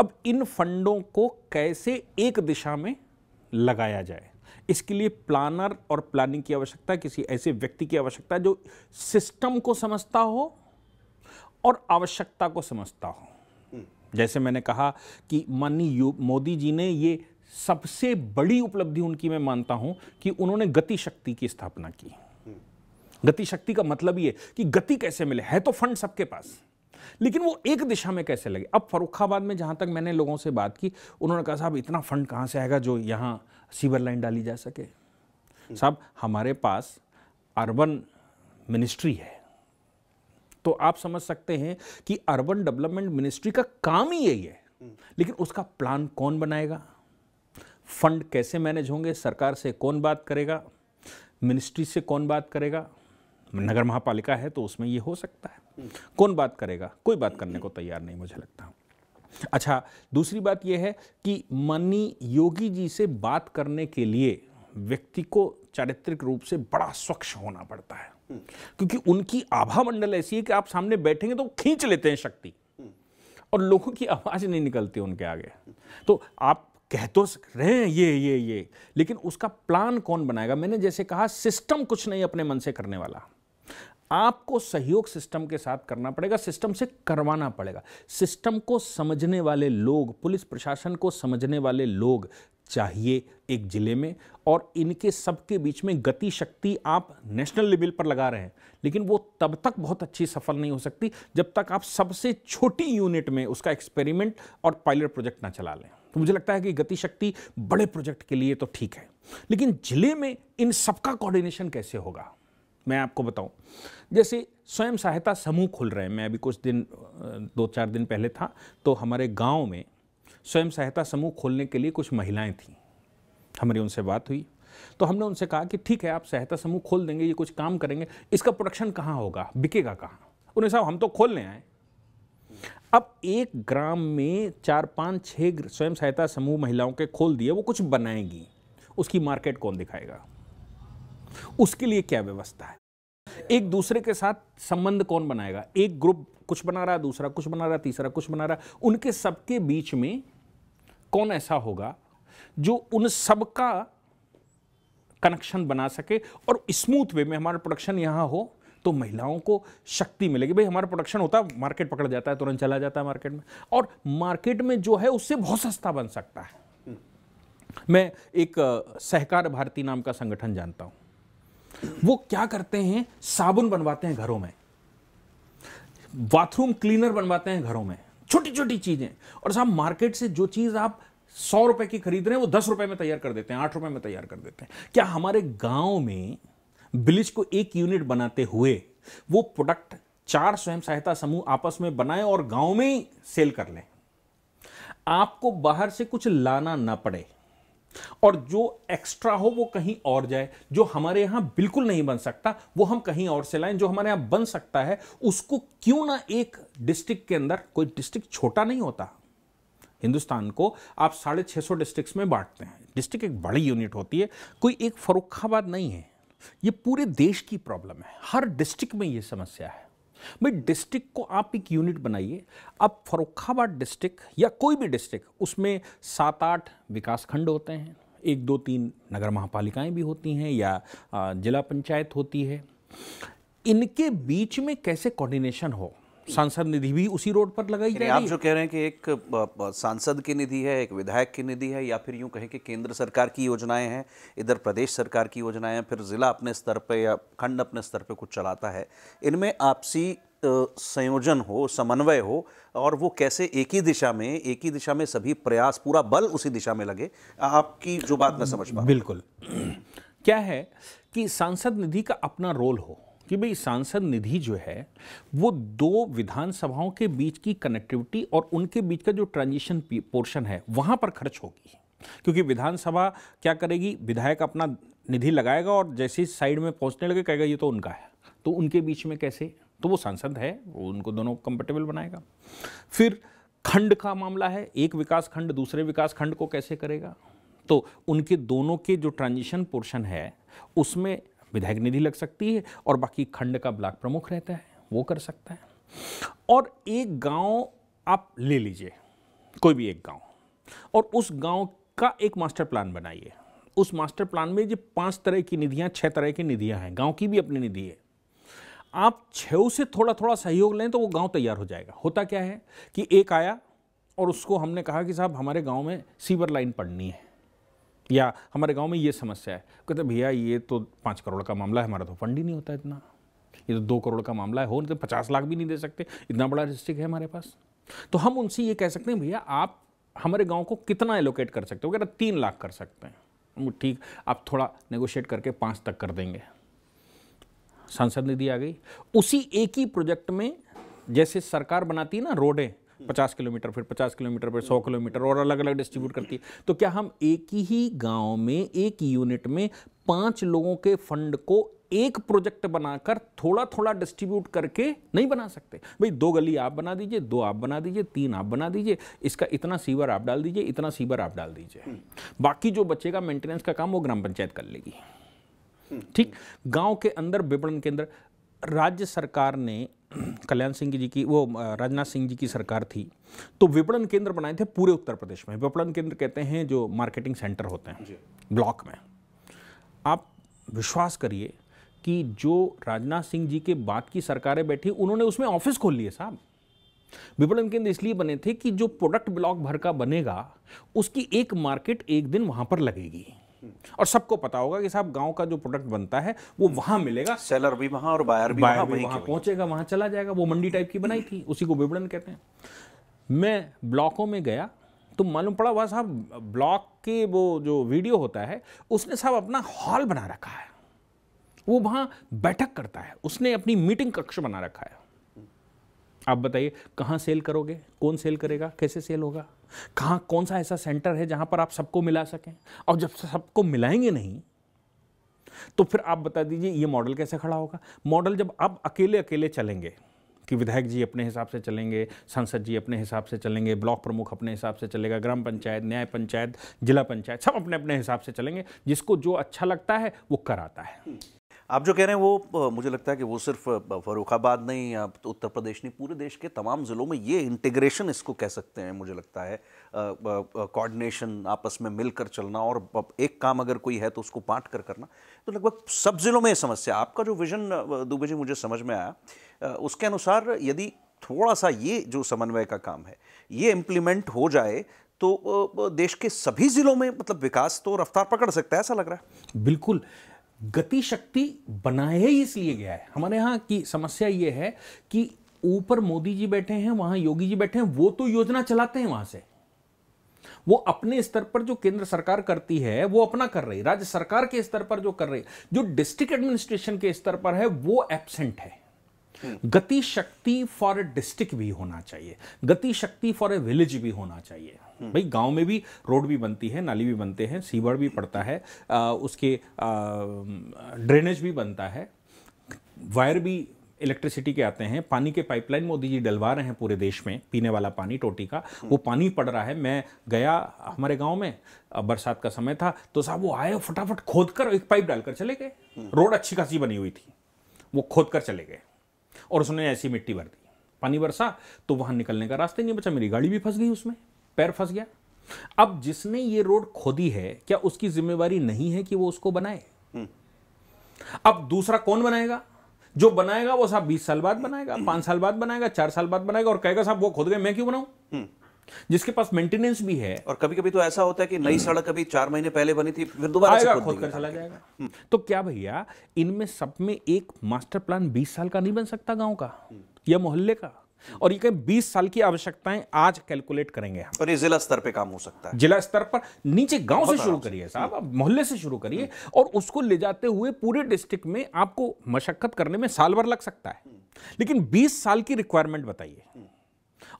अब इन फंडों को कैसे एक दिशा में लगाया जाए इसके लिए प्लानर और प्लानिंग की आवश्यकता किसी ऐसे व्यक्ति की आवश्यकता जो सिस्टम को समझता हो और आवश्यकता को समझता हो जैसे मैंने कहा कि माननीय मोदी जी ने ये सबसे बड़ी उपलब्धि उनकी मैं मानता हूं कि उन्होंने गति शक्ति की स्थापना की गति शक्ति का मतलब ये कि गति कैसे मिले है तो फंड सबके पास लेकिन वो एक दिशा में कैसे लगे अब फरुखाबाद में जहां तक मैंने लोगों से बात की उन्होंने कहा साहब इतना फंड कहां से आएगा जो यहाँ सीवर लाइन डाली जा सके हम्म। साहब हमारे पास अर्बन मिनिस्ट्री है तो आप समझ सकते हैं कि अर्बन डेवलपमेंट मिनिस्ट्री का काम ही यही है हम्म। लेकिन उसका प्लान कौन बनाएगा फंड कैसे मैनेज होंगे सरकार से कौन बात करेगा मिनिस्ट्री से कौन बात करेगा नगर महापालिका है तो उसमें ये हो सकता है हम्म। कौन बात करेगा कोई बात करने को तैयार नहीं मुझे लगता अच्छा दूसरी बात यह है कि मनी योगी जी से बात करने के लिए व्यक्ति को चारित्रिक रूप से बड़ा स्वच्छ होना पड़ता है क्योंकि उनकी आभा मंडल ऐसी है कि आप सामने बैठेंगे तो खींच लेते हैं शक्ति और लोगों की आवाज़ नहीं निकलती उनके आगे तो आप कह तो रहे हैं ये ये ये लेकिन उसका प्लान कौन बनाएगा मैंने जैसे कहा सिस्टम कुछ नहीं अपने मन से करने वाला आपको सहयोग सिस्टम के साथ करना पड़ेगा सिस्टम से करवाना पड़ेगा सिस्टम को समझने वाले लोग पुलिस प्रशासन को समझने वाले लोग चाहिए एक ज़िले में और इनके सबके बीच में गति शक्ति आप नेशनल लेवल पर लगा रहे हैं लेकिन वो तब तक बहुत अच्छी सफल नहीं हो सकती जब तक आप सबसे छोटी यूनिट में उसका एक्सपेरिमेंट और पायलट प्रोजेक्ट ना चला लें तो मुझे लगता है कि गति शक्ति बड़े प्रोजेक्ट के लिए तो ठीक है लेकिन ज़िले में इन सबका कोऑर्डिनेशन कैसे होगा मैं आपको बताऊं जैसे स्वयं सहायता समूह खुल रहे हैं मैं अभी कुछ दिन दो चार दिन पहले था तो हमारे गांव में स्वयं सहायता समूह खोलने के लिए कुछ महिलाएं थीं हमारी उनसे बात हुई तो हमने उनसे कहा कि ठीक है आप सहायता समूह खोल देंगे ये कुछ काम करेंगे इसका प्रोडक्शन कहाँ होगा बिकेगा कहाँ उन्हें साहब हम तो खोलने आए अब एक ग्राम में चार पाँच छः स्वयं सहायता समूह महिलाओं के खोल दिए वो कुछ बनाएंगी उसकी मार्केट कौन दिखाएगा उसके लिए क्या व्यवस्था है एक दूसरे के साथ संबंध कौन बनाएगा एक ग्रुप कुछ बना रहा दूसरा कुछ बना रहा तीसरा कुछ बना रहा उनके सबके बीच में कौन ऐसा होगा जो उन सबका कनेक्शन बना सके और स्मूथ वे में हमारा प्रोडक्शन यहां हो तो महिलाओं को शक्ति मिलेगी भाई हमारा प्रोडक्शन होता है मार्केट पकड़ जाता है तुरंत चला जाता है मार्केट में और मार्केट में जो है उससे बहुत सस्ता बन सकता है मैं एक सहकार भारती नाम का संगठन जानता हूं वो क्या करते हैं साबुन बनवाते हैं घरों में बाथरूम क्लीनर बनवाते हैं घरों में छोटी छोटी चीजें और साहब मार्केट से जो चीज आप सौ रुपए की खरीद रहे हैं वो दस रुपए में तैयार कर देते हैं आठ रुपए में तैयार कर देते हैं क्या हमारे गांव में बिलिज को एक यूनिट बनाते हुए वो प्रोडक्ट चार स्वयं सहायता समूह आपस में बनाए और गांव में ही सेल कर लें आपको बाहर से कुछ लाना ना पड़े और जो एक्स्ट्रा हो वो कहीं और जाए जो हमारे यहां बिल्कुल नहीं बन सकता वो हम कहीं और से लाएं जो हमारे यहां बन सकता है उसको क्यों ना एक डिस्ट्रिक्ट के अंदर कोई डिस्ट्रिक्ट छोटा नहीं होता हिंदुस्तान को आप साढ़े छः सौ डिस्ट्रिक्ट में बांटते हैं डिस्ट्रिक्ट एक बड़ी यूनिट होती है कोई एक फरुखाबाद नहीं है ये पूरे देश की प्रॉब्लम है हर डिस्ट्रिक्ट में ये समस्या है भाई डिस्ट्रिक्ट को आप एक यूनिट बनाइए अब फरुखाबाद डिस्ट्रिक्ट या कोई भी डिस्ट्रिक्ट उसमें सात आठ विकास खंड होते हैं एक दो तीन नगर महापालिकाएं भी होती हैं या जिला पंचायत होती है इनके बीच में कैसे कोऑर्डिनेशन हो सांसद निधि भी उसी रोड पर लगाई जा आप जो कह रहे हैं कि एक सांसद की निधि है एक विधायक की निधि है या फिर यूं कहें कि केंद्र सरकार की योजनाएं हैं इधर प्रदेश सरकार की योजनाएं हैं फिर जिला अपने स्तर पर या खंड अपने स्तर पर कुछ चलाता है इनमें आपसी संयोजन हो समन्वय हो और वो कैसे एक ही दिशा में एक ही दिशा में सभी प्रयास पूरा बल उसी दिशा में लगे आपकी जो बात मैं समझ पा बिल्कुल *clears throat* क्या है कि सांसद निधि का अपना रोल हो कि भाई सांसद निधि जो है वो दो विधानसभाओं के बीच की कनेक्टिविटी और उनके बीच का जो ट्रांजिशन पोर्शन है वहाँ पर खर्च होगी क्योंकि विधानसभा क्या करेगी विधायक अपना निधि लगाएगा और जैसे ही साइड में पहुँचने लगे कहेगा ये तो उनका है तो उनके बीच में कैसे तो वो सांसद है वो उनको दोनों कंफर्टेबल बनाएगा फिर खंड का मामला है एक विकास खंड दूसरे विकास खंड को कैसे करेगा तो उनके दोनों के जो ट्रांजिशन पोर्शन है उसमें विधायक निधि लग सकती है और बाकी खंड का ब्लॉक प्रमुख रहता है वो कर सकता है और एक गांव आप ले लीजिए कोई भी एक गांव और उस गांव का एक मास्टर प्लान बनाइए उस मास्टर प्लान में जो पांच तरह की निधियां छह तरह की निधियां हैं गांव की भी अपनी निधि है आप छः से थोड़ा थोड़ा सहयोग लें तो वो गांव तैयार हो जाएगा होता क्या है कि एक आया और उसको हमने कहा कि साहब हमारे गांव में सीवर लाइन पड़नी है या हमारे गांव में ये समस्या है कहते भैया ये तो पाँच करोड़ का मामला है हमारा तो फंड ही नहीं होता इतना ये तो दो करोड़ का मामला है हो नहीं तो पचास लाख भी नहीं दे सकते इतना बड़ा डिस्ट्रिक्ट है हमारे पास तो हम उनसे ये कह सकते हैं भैया आप हमारे गाँव को कितना एलोकेट कर सकते हो कहते तीन लाख कर सकते हैं ठीक आप थोड़ा नेगोशिएट करके पाँच तक कर देंगे सांसद निधि आ गई उसी एक ही प्रोजेक्ट में जैसे सरकार बनाती है ना रोडें पचास किलोमीटर फिर पचास किलोमीटर फिर सौ किलोमीटर और अलग अलग डिस्ट्रीब्यूट करती है तो क्या हम एक ही गाँव में एक यूनिट में पाँच लोगों के फंड को एक प्रोजेक्ट बनाकर थोड़ा थोड़ा डिस्ट्रीब्यूट करके नहीं बना सकते भाई दो गली आप बना दीजिए दो आप बना दीजिए तीन आप बना दीजिए इसका इतना सीवर आप डाल दीजिए इतना सीवर आप डाल दीजिए हम्म। बाकी जो बचेगा मेंटेनेंस का काम वो ग्राम पंचायत कर लेगी हम्म। ठीक गांव के अंदर विपणन केंद्र राज्य सरकार ने कल्याण सिंह जी की वो राजनाथ सिंह जी की सरकार थी तो विपणन केंद्र बनाए थे पूरे उत्तर प्रदेश में विपणन केंद्र कहते हैं जो मार्केटिंग सेंटर होते हैं ब्लॉक में आप विश्वास करिए कि जो राजनाथ सिंह जी के बाद की सरकारें बैठी उन्होंने उसमें ऑफिस खोल लिए साहब विपणन केंद्र इसलिए बने थे कि जो प्रोडक्ट ब्लॉक भर का बनेगा उसकी एक मार्केट एक दिन वहां पर लगेगी और सबको पता होगा कि साहब गांव का जो प्रोडक्ट बनता है वो वहां मिलेगा सेलर भी वहां और बायर भी बायर वहां पहुंचेगा वहां चला जाएगा वो मंडी टाइप की बनाई थी उसी को विपणन कहते हैं मैं ब्लॉकों में गया तो मालूम पड़ा वह साहब ब्लॉक के वो जो वीडियो होता है उसने साहब अपना हॉल बना रखा है वो वहां बैठक करता है उसने अपनी मीटिंग कक्ष बना रखा है आप बताइए कहाँ सेल करोगे कौन सेल करेगा कैसे सेल होगा कहाँ कौन सा ऐसा सेंटर है जहाँ पर आप सबको मिला सकें और जब सबको मिलाएंगे नहीं तो फिर आप बता दीजिए ये मॉडल कैसे खड़ा होगा मॉडल जब आप अकेले अकेले चलेंगे कि विधायक जी अपने हिसाब से चलेंगे सांसद जी अपने हिसाब से चलेंगे ब्लॉक प्रमुख अपने हिसाब से चलेगा ग्राम पंचायत न्याय पंचायत जिला पंचायत सब अपने अपने हिसाब से चलेंगे जिसको जो अच्छा लगता है वो कराता है आप जो कह रहे हैं वो मुझे लगता है कि वो सिर्फ फरुखाबाद नहीं या तो उत्तर प्रदेश नहीं पूरे देश के तमाम ज़िलों में ये इंटीग्रेशन इसको कह सकते हैं मुझे लगता है कोऑर्डिनेशन आपस में मिलकर चलना और एक काम अगर कोई है तो उसको बांट कर करना तो लगभग सब ज़िलों में ये समस्या आपका जो विजन दुबे जी मुझे समझ में आया उसके अनुसार यदि थोड़ा सा ये जो समन्वय का काम है ये इम्प्लीमेंट हो जाए तो देश के सभी ज़िलों में मतलब विकास तो रफ्तार पकड़ सकता है ऐसा लग रहा है बिल्कुल गति शक्ति बनाया ही इसलिए गया है हमारे यहाँ की समस्या ये है कि ऊपर मोदी जी बैठे हैं वहां योगी जी बैठे हैं वो तो योजना चलाते हैं वहां से वो अपने स्तर पर जो केंद्र सरकार करती है वो अपना कर रही राज्य सरकार के स्तर पर जो कर रही जो डिस्ट्रिक्ट एडमिनिस्ट्रेशन के स्तर पर है वो एबसेंट है गति शक्ति फॉर ए डिस्ट्रिक्ट भी होना चाहिए गति शक्ति फॉर ए विलेज भी होना चाहिए भाई गांव में भी रोड भी बनती है नाली भी बनते हैं सीवर भी पड़ता है आ, उसके ड्रेनेज भी बनता है वायर भी इलेक्ट्रिसिटी के आते हैं पानी के पाइपलाइन मोदी जी डलवा रहे हैं पूरे देश में पीने वाला पानी टोटी का वो पानी पड़ रहा है मैं गया हमारे गांव में बरसात का समय था तो साहब वो आए फटाफट खोद कर एक पाइप डालकर चले गए हम्म। रोड अच्छी खासी बनी हुई थी वो खोद कर चले गए और उसने ऐसी मिट्टी भर दी पानी बरसा तो वहां निकलने का रास्ता नहीं बचा मेरी गाड़ी भी फंस गई उसमें पैर फंस गया अब जिसने ये रोड खोदी है क्या उसकी जिम्मेवारी नहीं है कि वो उसको बनाए हम्म। अब दूसरा कौन बनाएगा जो बनाएगा वो साहब बीस साल बाद बनाएगा पांच साल बाद बनाएगा चार साल बाद बनाएगा और कहेगा साहब वो खोद गए मैं क्यों बनाऊं हम्म। जिसके पास मेंटेनेंस भी है और कभी कभी तो ऐसा होता है कि नई हम्म। सड़क अभी चार महीने पहले बनी थी फिर दोबारा आएगा खोद कर चला जाएगा हम्म। तो क्या भैया इनमें सब में एक मास्टर प्लान बीस साल का नहीं बन सकता गाँव का हम्म। या मोहल्ले का और ये कहीं बीस साल की आवश्यकताएं आज कैलकुलेट करेंगे हम और ये जिला स्तर पे काम हो सकता है जिला स्तर पर नीचे गांव से शुरू करिए साहब मोहल्ले से शुरू करिए और उसको ले जाते हुए पूरे डिस्ट्रिक्ट में आपको मशक्कत करने में साल भर लग सकता है लेकिन 20 साल की रिक्वायरमेंट बताइए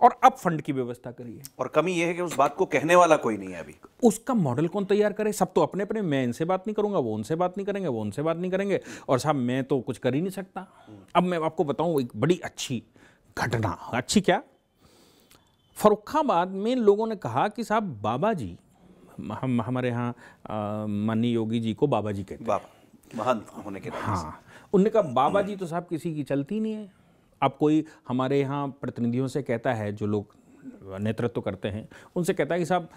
और अब फंड की व्यवस्था करिए और कमी यह है कि उस बात को कहने वाला कोई नहीं है अभी उसका मॉडल कौन तैयार करे सब तो अपने अपने मैं इनसे बात नहीं करूंगा वो उनसे बात नहीं करेंगे वो उनसे बात नहीं करेंगे और साहब मैं तो कुछ कर ही नहीं सकता अब मैं आपको बताऊँ एक बड़ी अच्छी घटना अच्छी क्या फरुखाबाद में लोगों ने कहा कि साहब बाबा जी हम हमारे यहाँ माननीय योगी जी को बाबा जी कहते हैं महान होने के हाँ उनने कहा बाबा जी तो साहब किसी की चलती नहीं है अब कोई हमारे यहाँ प्रतिनिधियों से कहता है जो लोग नेतृत्व तो करते हैं उनसे कहता है कि साहब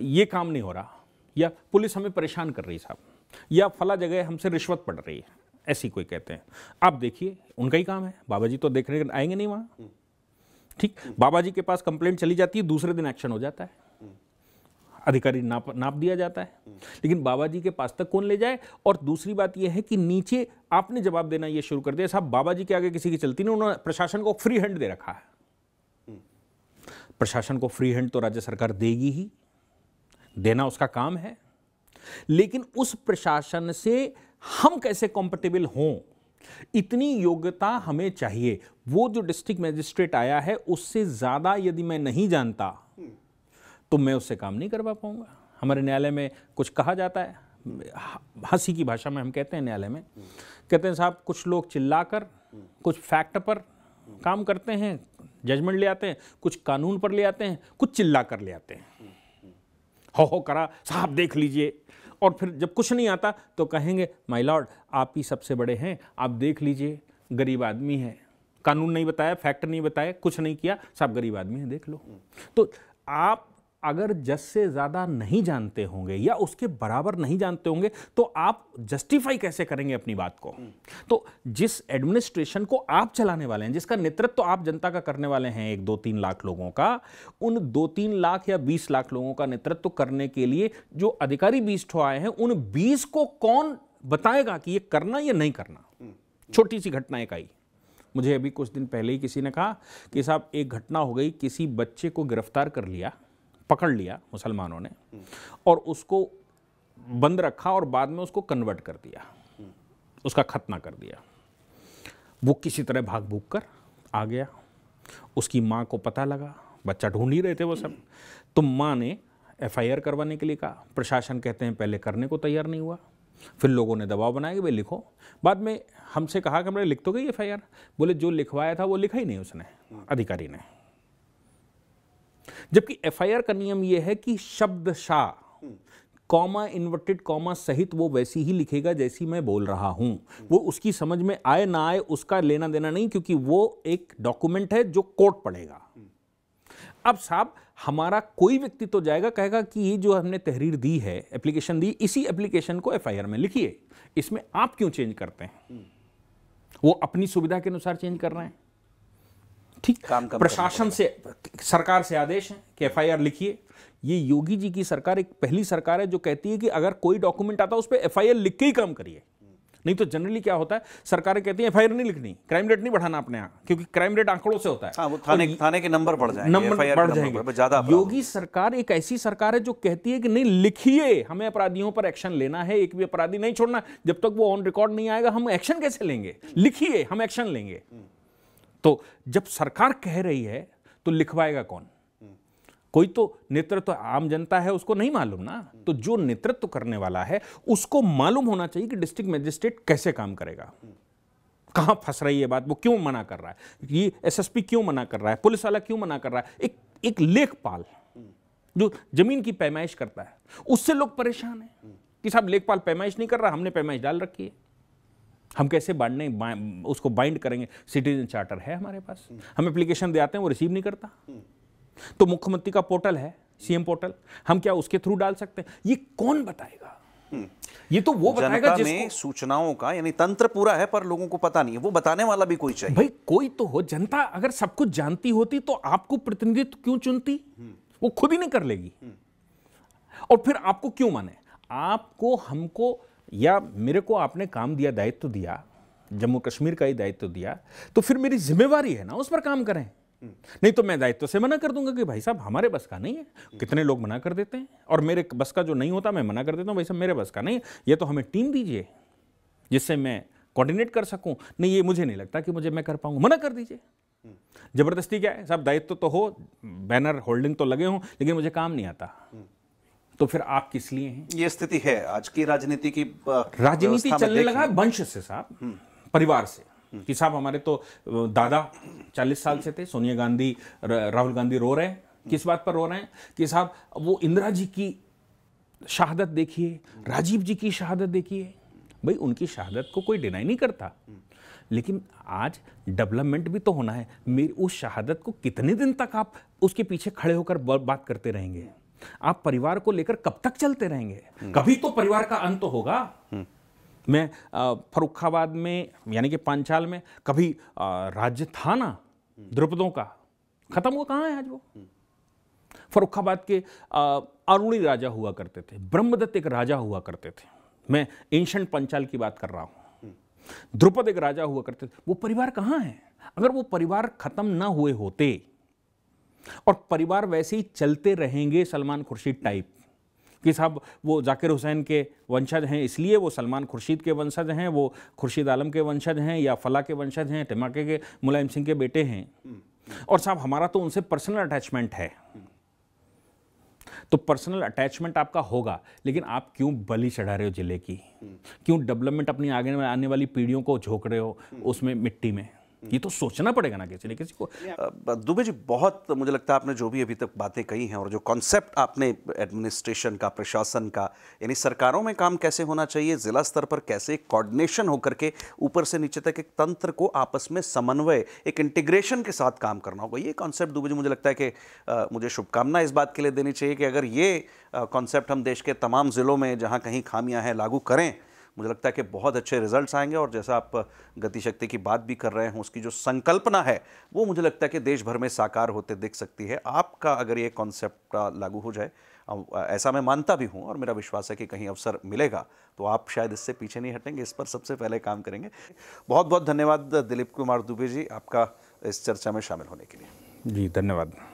ये काम नहीं हो रहा या पुलिस हमें परेशान कर रही है साहब या फला जगह हमसे रिश्वत पड़ रही है ऐसी कोई कहते हैं आप देखिए उनका ही काम है बाबा जी तो देखने आएंगे नहीं वहाँ ठीक बाबा जी के पास कंप्लेंट चली जाती है दूसरे दिन एक्शन हो जाता है अधिकारी नाप नाप दिया जाता है लेकिन बाबा जी के पास तक कौन ले जाए और दूसरी बात यह है कि नीचे आपने जवाब देना यह शुरू कर दिया साहब बाबा जी के आगे किसी की चलती नहीं उन्होंने प्रशासन को फ्री हैंड दे रखा है प्रशासन को फ्री हैंड तो राज्य सरकार देगी ही देना उसका काम है लेकिन उस प्रशासन से हम कैसे कंफर्टेबल हों इतनी योग्यता हमें चाहिए वो जो डिस्ट्रिक्ट मजिस्ट्रेट आया है उससे ज़्यादा यदि मैं नहीं जानता तो मैं उससे काम नहीं करवा पाऊंगा हमारे न्यायालय में कुछ कहा जाता है हंसी की भाषा में हम कहते हैं न्यायालय में कहते हैं साहब कुछ लोग चिल्लाकर कुछ फैक्ट पर काम करते हैं जजमेंट ले आते हैं कुछ कानून पर ले आते हैं कुछ चिल्ला कर ले आते हैं हो हो करा साहब देख लीजिए और फिर जब कुछ नहीं आता तो कहेंगे माई लॉर्ड आप ही सबसे बड़े हैं आप देख लीजिए गरीब आदमी है कानून नहीं बताया फैक्ट नहीं बताया कुछ नहीं किया साहब गरीब आदमी है देख लो तो आप अगर जज से ज़्यादा नहीं जानते होंगे या उसके बराबर नहीं जानते होंगे तो आप जस्टिफाई कैसे करेंगे अपनी बात को तो जिस एडमिनिस्ट्रेशन को आप चलाने वाले हैं जिसका नेतृत्व तो आप जनता का करने वाले हैं एक दो तीन लाख लोगों का उन दो तीन लाख या बीस लाख लोगों का नेतृत्व तो करने के लिए जो अधिकारी बीस ठो आए हैं उन बीस को कौन बताएगा कि ये करना या नहीं करना छोटी सी घटना एक आई मुझे अभी कुछ दिन पहले ही किसी ने कहा कि साहब एक घटना हो गई किसी बच्चे को गिरफ्तार कर लिया पकड़ लिया मुसलमानों ने हम्म। और उसको बंद रखा और बाद में उसको कन्वर्ट कर दिया हम्म। उसका खतना कर दिया वो किसी तरह भाग भूक कर आ गया उसकी माँ को पता लगा बच्चा ढूंढ ही रहे थे वो सब हम्म। तो माँ ने एफआईआर करवाने के लिए कहा प्रशासन कहते हैं पहले करने को तैयार नहीं हुआ फिर लोगों ने दबाव बनाया कि भाई लिखो बाद में हमसे कहा कि हमने लिख तो गई एफ बोले जो लिखवाया था वो लिखा ही नहीं उसने अधिकारी ने जबकि एफआईआर का नियम यह है कि शब्द शाह कॉमा इन्वर्टेड कॉमा सहित वो वैसी ही लिखेगा जैसी मैं बोल रहा हूँ वो उसकी समझ में आए ना आए उसका लेना देना नहीं क्योंकि वो एक डॉक्यूमेंट है जो कोर्ट पढ़ेगा अब साहब हमारा कोई व्यक्ति तो जाएगा कहेगा कि ये जो हमने तहरीर दी है एप्लीकेशन दी इसी एप्लीकेशन को एफ में लिखिए इसमें आप क्यों चेंज करते हैं वो अपनी सुविधा के अनुसार चेंज कर रहे हैं ठीक काम प्रशासन से सरकार से आदेश है कि एफ लिखिए ये योगी जी की सरकार एक पहली सरकार है जो कहती है कि अगर कोई डॉक्यूमेंट आता है उस पर एफ लिख के ही काम करिए नहीं तो जनरली क्या होता है सरकारें कहती है एफ नहीं लिखनी क्राइम रेट नहीं बढ़ाना अपने यहाँ क्योंकि क्राइम रेट आंकड़ों से होता है हाँ, वो थाने थाने के नंबर बढ़ जाएंगे नंबर बढ़ जाएंगे ज्यादा योगी सरकार एक ऐसी सरकार है जो कहती है कि नहीं लिखिए हमें अपराधियों पर एक्शन लेना है एक भी अपराधी नहीं छोड़ना जब तक वो ऑन रिकॉर्ड नहीं आएगा हम एक्शन कैसे लेंगे लिखिए हम एक्शन लेंगे तो जब सरकार कह रही है तो लिखवाएगा कौन कोई तो नेतृत्व तो आम जनता है उसको नहीं मालूम ना तो जो नेतृत्व तो करने वाला है उसको मालूम होना चाहिए कि डिस्ट्रिक्ट मजिस्ट्रेट कैसे काम करेगा कहां फंस रही है बात वो क्यों मना कर रहा है ये एसएसपी क्यों मना कर रहा है पुलिस वाला क्यों मना कर रहा है एक एक लेखपाल जो जमीन की पैमाइश करता है उससे लोग परेशान हैं कि साहब लेखपाल पैमाइश नहीं कर रहा हमने पैमाइश डाल रखी है हम कैसे बांटने उसको बाइंड करेंगे सिटीजन चार्टर है हमारे पास हम्म। हम एप्लीकेशन दे आते हैं वो रिसीव नहीं करता हम्म। तो मुख्यमंत्री का पोर्टल है सीएम पोर्टल हम क्या उसके थ्रू डाल सकते हैं ये कौन बताएगा हम्म। ये तो वो बताएगा जिसको सूचनाओं का यानी तंत्र पूरा है पर लोगों को पता नहीं है वो बताने वाला भी कोई चाहिए भाई कोई तो हो जनता अगर सब कुछ जानती होती तो आपको प्रतिनिधित्व क्यों चुनती वो खुद ही नहीं कर लेगी और फिर आपको क्यों माने आपको हमको या मेरे को आपने काम दिया दायित्व तो दिया जम्मू कश्मीर का ही दायित्व तो दिया तो फिर मेरी जिम्मेवारी है ना उस पर काम करें नहीं तो मैं दायित्व से मना कर दूंगा कि भाई साहब हमारे बस का नहीं है कितने लोग मना कर देते हैं और मेरे बस का जो नहीं होता मैं मना कर देता हूँ भाई साहब मेरे बस का नहीं है ये तो हमें टीम दीजिए जिससे मैं कोऑर्डिनेट कर सकूं नहीं ये मुझे नहीं लगता कि मुझे मैं कर पाऊंगा मना कर दीजिए जबरदस्ती क्या है साहब दायित्व तो, तो हो बैनर होल्डिंग तो लगे हों लेकिन मुझे काम नहीं आता तो फिर आप किस लिए हैं ये स्थिति है आज की राजनीति की राजनीति चलने लगा वंश से साहब परिवार से कि साहब हमारे तो दादा 40 साल से थे सोनिया गांधी राहुल गांधी रो रहे हैं किस बात पर रो रहे हैं कि साहब वो इंदिरा जी की शहादत देखिए राजीव जी की शहादत देखिए भाई उनकी शहादत को कोई डिनाई नहीं करता लेकिन आज डेवलपमेंट भी तो होना है मेरी उस शहादत को कितने दिन तक आप उसके पीछे खड़े होकर बात करते रहेंगे आप परिवार को लेकर कब तक चलते रहेंगे कभी तो परिवार का अंत होगा मैं फरुखाबाद में यानी कि पांचाल में कभी राज्य था ना द्रुपदों का खत्म हुआ कहाँ है आज वो फरुखाबाद के अरुणी राजा हुआ करते थे ब्रह्मदत्त एक राजा हुआ करते थे मैं एंशंट पंचाल की बात कर रहा हूँ द्रुपद एक राजा हुआ करते थे वो परिवार कहाँ है अगर वो परिवार खत्म ना हुए होते और परिवार वैसे ही चलते रहेंगे सलमान खुर्शीद टाइप कि साहब वो जाकिर हुसैन के वंशज हैं इसलिए वो सलमान खुर्शीद के वंशज हैं वो खुर्शीद आलम के वंशज हैं या फला के वंशज हैं टमाके के मुलायम सिंह के बेटे हैं और साहब हमारा तो उनसे पर्सनल अटैचमेंट है तो पर्सनल अटैचमेंट आपका होगा लेकिन आप क्यों बलि चढ़ा रहे हो जिले की क्यों डेवलपमेंट अपनी आगे आने वाली पीढ़ियों को झोंक रहे हो उसमें मिट्टी में ये तो सोचना पड़ेगा ना किसी ने किसी को दुबे जी बहुत मुझे लगता है आपने जो भी अभी तक बातें कही हैं और जो कॉन्सेप्ट आपने एडमिनिस्ट्रेशन का प्रशासन का यानी सरकारों में काम कैसे होना चाहिए ज़िला स्तर पर कैसे कोऑर्डिनेशन होकर के ऊपर से नीचे तक एक तंत्र को आपस में समन्वय एक इंटीग्रेशन के साथ काम करना होगा ये कॉन्सेप्ट दुबे जी मुझे लगता है कि मुझे शुभकामना इस बात के लिए देनी चाहिए कि अगर ये कॉन्सेप्ट हम देश के तमाम ज़िलों में जहाँ कहीं खामियाँ हैं लागू करें मुझे लगता है कि बहुत अच्छे रिजल्ट्स आएंगे और जैसा आप गतिशक्ति की बात भी कर रहे हैं उसकी जो संकल्पना है वो मुझे लगता है कि देश भर में साकार होते दिख सकती है आपका अगर ये कॉन्सेप्ट लागू हो जाए ऐसा मैं मानता भी हूँ और मेरा विश्वास है कि कहीं अवसर मिलेगा तो आप शायद इससे पीछे नहीं हटेंगे इस पर सबसे पहले काम करेंगे बहुत बहुत धन्यवाद दिलीप कुमार दुबे जी आपका इस चर्चा में शामिल होने के लिए जी धन्यवाद